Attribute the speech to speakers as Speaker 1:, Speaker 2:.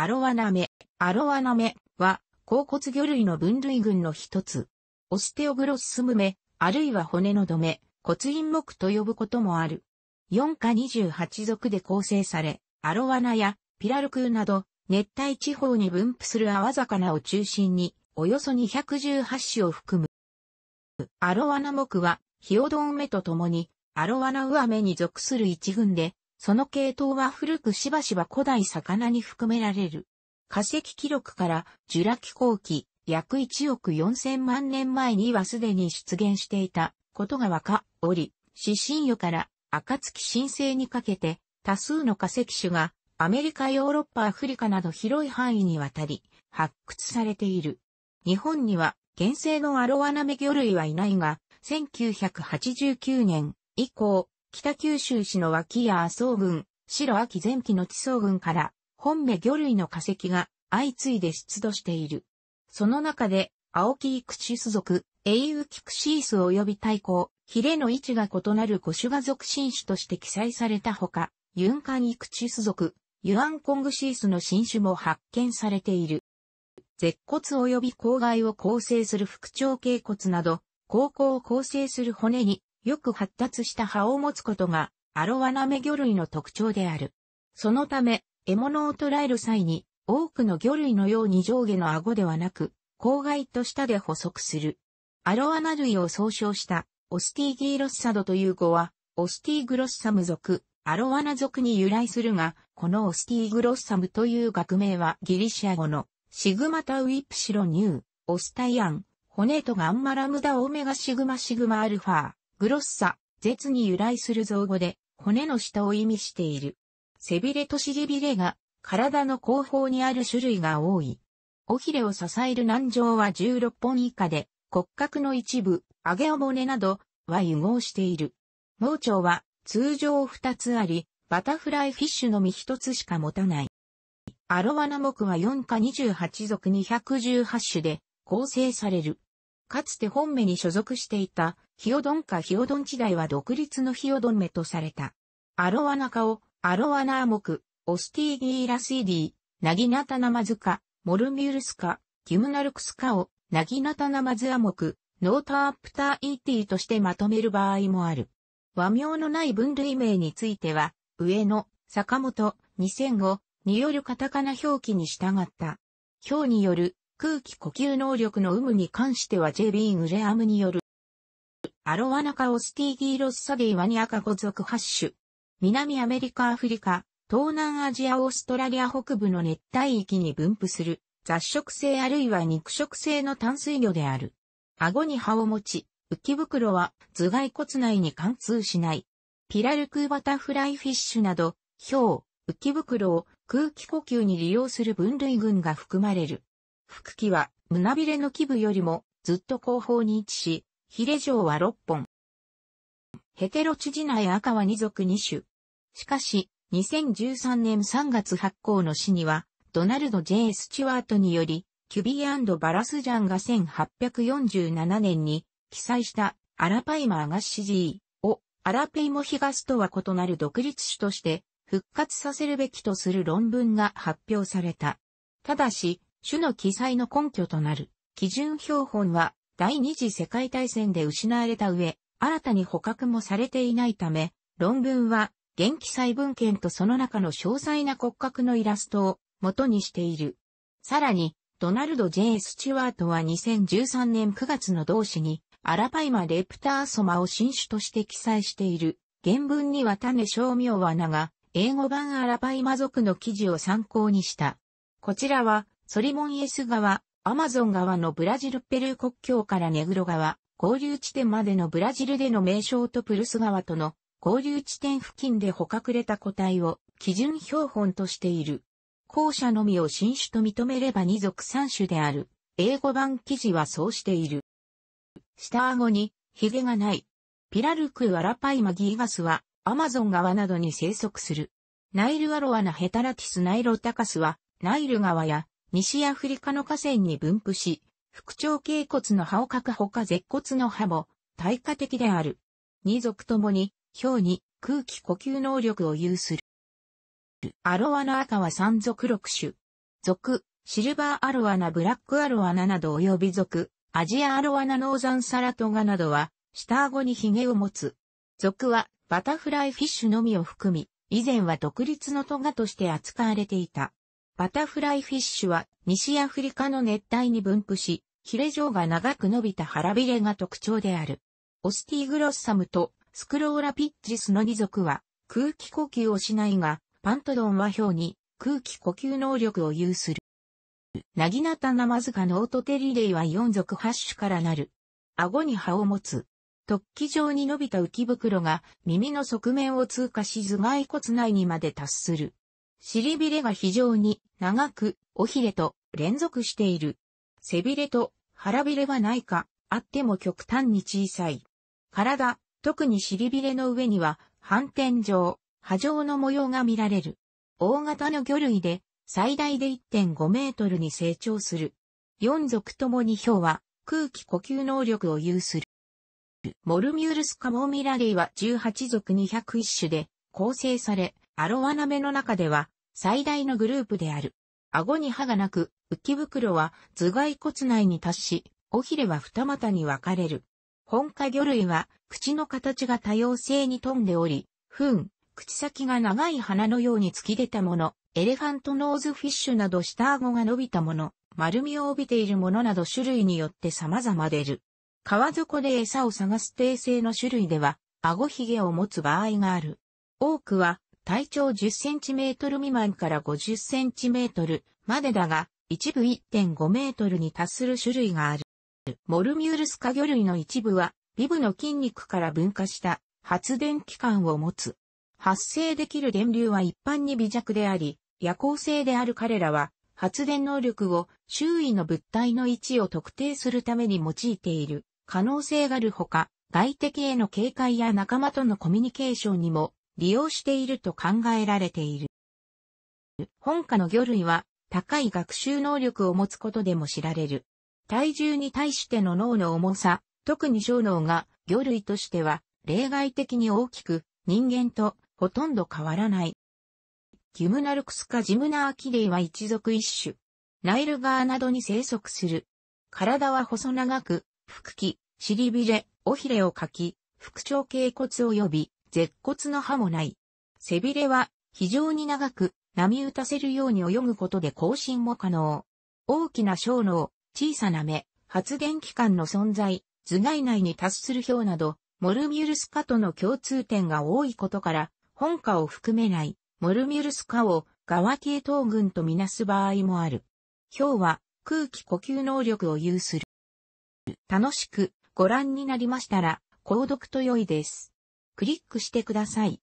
Speaker 1: アロワナメ。アロワナメは、甲骨魚類の分類群の一つ。オステオグロススムメ、あるいは骨の止め、骨陰目と呼ぶこともある。4か28属で構成され、アロワナやピラルクーなど、熱帯地方に分布する泡魚を中心に、およそ218種を含む。アロワナ目は、ヒオドンメと共に、アロワナウアメに属する一群で、その系統は古くしばしば古代魚に含められる。化石記録からジュラ紀後期約1億4000万年前にはすでに出現していたことがわかおり、四神魚から暁神聖にかけて多数の化石種がアメリカ、ヨーロッパ、アフリカなど広い範囲にわたり発掘されている。日本には原生のアロワナメ魚類はいないが、1989年以降、北九州市の脇や麻生郡、白秋前期の地層群から、本目魚類の化石が相次いで出土している。その中で、青木イクシス属、エイウキクシース及び太鼓、ヒレの位置が異なる五種が属新種として記載されたほか、ユンカンイクシス属、ユアンコングシースの新種も発見されている。舌骨及び口蓋を構成する腹腸頸骨など、口腔を構成する骨によく発達した葉を持つことが、アロワナメ魚類の特徴である。そのため、獲物を捕らえる際に、多くの魚類のように上下の顎ではなく、口外と下で捕捉する。アロワナ類を総称した、オスティギーロッサドという語は、オスティグロッサム族、アロワナ族に由来するが、このオスティグロッサムという学名はギリシア語の、シグマタウイプシロニュー、オスタイアン、ホネートガンマラムダオメガシグマシグマアルファー、グロッサ、絶に由来する造語で、骨の下を意味している。背びれと尻びれが、体の後方にある種類が多い。尾ひれを支える軟状は16本以下で、骨格の一部、上げ尾骨などは融合している。盲腸は通常2つあり、バタフライフィッシュのみ1つしか持たない。アロワナ木は4か28属218種で構成される。かつて本目に所属していたヒオドンかヒオドン地代は独立のヒオドン目とされた。アロワナカオ、アロワナアモク、オスティーギーラスイディ、ナギナタナマズカ、モルミュルスカ、ギムナルクスカを、ナギナタナマズアモク、ノータアプターイーティーとしてまとめる場合もある。和名のない分類名については、上野、坂本、2005によるカタカナ表記に従った。表による空気呼吸能力の有無に関しては JB グレアムによるアロワナカオスティギーロスサディワニアカゴ族ハッシュ。南アメリカアフリカ、東南アジアオーストラリア北部の熱帯域に分布する雑食性あるいは肉食性の淡水魚である。顎に葉を持ち、浮き袋は頭蓋骨内に貫通しない。ピラルクバタフライフィッシュなど、う浮き袋を空気呼吸に利用する分類群が含まれる。腹器は胸びれの基部よりもずっと後方に位置し、ヒレ城は6本。ヘテロチジナエ赤は2族2種。しかし、2013年3月発行の詩には、ドナルド・ジェイ・スチュワートにより、キュビーバラスジャンが1847年に記載したアラパイマーガッシジーをアラペイモヒガスとは異なる独立種として復活させるべきとする論文が発表された。ただし、種の記載の根拠となる基準標本は第二次世界大戦で失われた上、新たに捕獲もされていないため、論文は、元気載文献とその中の詳細な骨格のイラストを元にしている。さらに、ドナルド・ジェイ・スチュワートは2013年9月の同誌に、アラパイマ・レプターソマを新種として記載している。原文には種小名は名が、英語版アラパイマ族の記事を参考にした。こちらは、ソリモン・エス川、アマゾン川のブラジルペルー国境からネグロ川、合流地点までのブラジルでの名称とプルス川との合流地点付近で捕獲れた個体を基準標本としている。後者のみを新種と認めれば二族三種である。英語版記事はそうしている。下顎に髭がない。ピラルク・ワラパイマギーガスはアマゾン川などに生息する。ナイルアロアナヘタラティスナイロタカスはナイル川や西アフリカの河川に分布し、腹腸頸骨の葉を描くほか舌骨の葉も、対価的である。二族ともに、表に空気呼吸能力を有する。アロワナ赤は三属六種。属、シルバーアロワナ、ブラックアロワナなど及び属、アジアアロワナノーザンサラトガなどは、下顎に髭を持つ。属は、バタフライフィッシュのみを含み、以前は独立のトガとして扱われていた。バタフライフィッシュは西アフリカの熱帯に分布し、ヒレ状が長く伸びた腹びれが特徴である。オスティグロッサムとスクローラピッチスの二族は空気呼吸をしないが、パントドンは表に空気呼吸能力を有する。ナギナタナマズガノートテリレイは四族シ種からなる。顎に歯を持つ。突起状に伸びた浮き袋が耳の側面を通過し頭蓋骨内にまで達する。尻びれが非常に長く、尾ひれと連続している。背びれと腹びれはないか、あっても極端に小さい。体、特に尻びれの上には反転状、波状の模様が見られる。大型の魚類で最大で1.5メートルに成長する。四族ともにヒョウは空気呼吸能力を有する。モルミュールスカモミラリイは18族201種で構成され、アロワナメの中では最大のグループである。顎に歯がなく、浮き袋は頭蓋骨内に達し、尾ひれは二股に分かれる。本科魚類は口の形が多様性に富んでおり、糞、口先が長い鼻のように突き出たもの、エレファントノーズフィッシュなど下顎が伸びたもの、丸みを帯びているものなど種類によって様々出る。川底で餌を探す定性の種類では、顎ひげを持つ場合がある。多くは体長 10cm 未満から 50cm までだが、一部 1.5m に達する種類がある。モルミュールス科魚類の一部は、ビブの筋肉から分化した発電機関を持つ。発生できる電流は一般に微弱であり、夜行性である彼らは、発電能力を周囲の物体の位置を特定するために用いている可能性があるほか、外敵への警戒や仲間とのコミュニケーションにも利用していると考えられている。本科の魚類は高い学習能力を持つことでも知られる。体重に対しての脳の重さ、特に小脳が魚類としては例外的に大きく人間とほとんど変わらない。ギムナルクスかジムナーキレイは一族一種。ナイル川などに生息する。体は細長く、腹器、尻びれ、尾ひれをかき、腹腸頸骨及び舌骨の歯もない。背びれは非常に長く波打たせるように泳ぐことで更新も可能。大きな小脳、小さな目、発電機関の存在、頭蓋内に達する表など、モルミュルス科との共通点が多いことから、本科を含めないモルミュルス科を側系統群とみなす場合もある。表は空気呼吸能力を有する。楽しくご覧になりましたら、購読と良いです。クリックしてください。